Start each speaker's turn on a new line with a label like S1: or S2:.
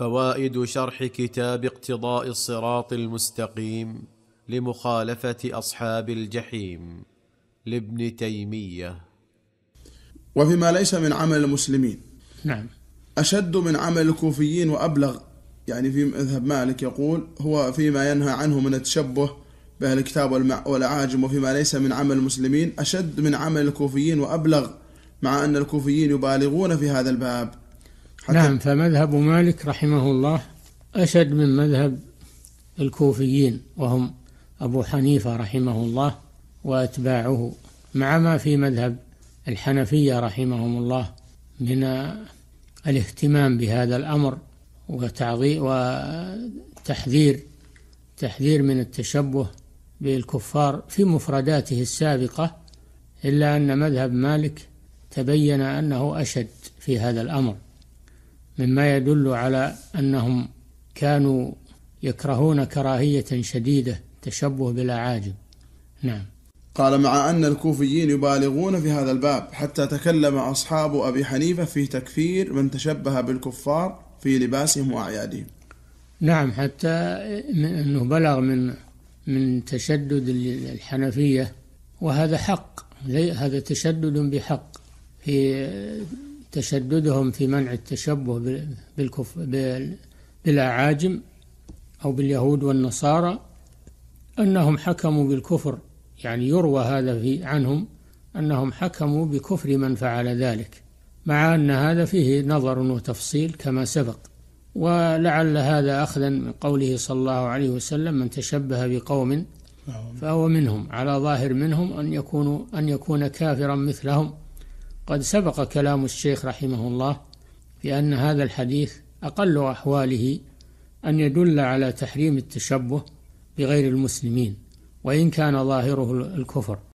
S1: فوائد شرح كتاب اقتضاء الصراط المستقيم لمخالفه اصحاب الجحيم لابن تيميه وفيما ليس من عمل المسلمين نعم اشد من عمل الكوفيين وابلغ يعني في مذهب مالك يقول هو فيما ينهى عنه من التشبه بأهل الكتاب والأعاجم وفيما ليس من عمل المسلمين أشد من عمل الكوفيين وأبلغ مع أن الكوفيين يبالغون في هذا الباب
S2: نعم فمذهب مالك رحمه الله أشد من مذهب الكوفيين وهم أبو حنيفة رحمه الله وأتباعه مع ما في مذهب الحنفية رحمهم الله من الاهتمام بهذا الأمر وتعظيم وتحذير تحذير من التشبه بالكفار في مفرداته السابقة إلا أن مذهب مالك تبين أنه أشد في هذا الأمر مما يدل على أنهم كانوا يكرهون كراهية شديدة تشبه بالأعاجم نعم
S1: قال مع أن الكوفيين يبالغون في هذا الباب حتى تكلم أصحاب أبي حنيفة في تكفير من تشبه بالكفار في لباسهم وأعيادهم
S2: نعم حتى أنه بلغ من من تشدد الحنفية وهذا حق هذا تشدد بحق في تشددهم في منع التشبه بالكف بالأعاجم أو باليهود والنصارى أنهم حكموا بالكفر يعني يروى هذا في عنهم أنهم حكموا بكفر من فعل ذلك مع أن هذا فيه نظر وتفصيل كما سبق ولعل هذا أخذا من قوله صلى الله عليه وسلم من تشبه بقوم نعم. فهو منهم على ظاهر منهم أن يكونوا أن يكون كافرا مثلهم قد سبق كلام الشيخ رحمه الله في أن هذا الحديث أقل أحواله أن يدل على تحريم التشبه بغير المسلمين وإن كان ظاهره الكفر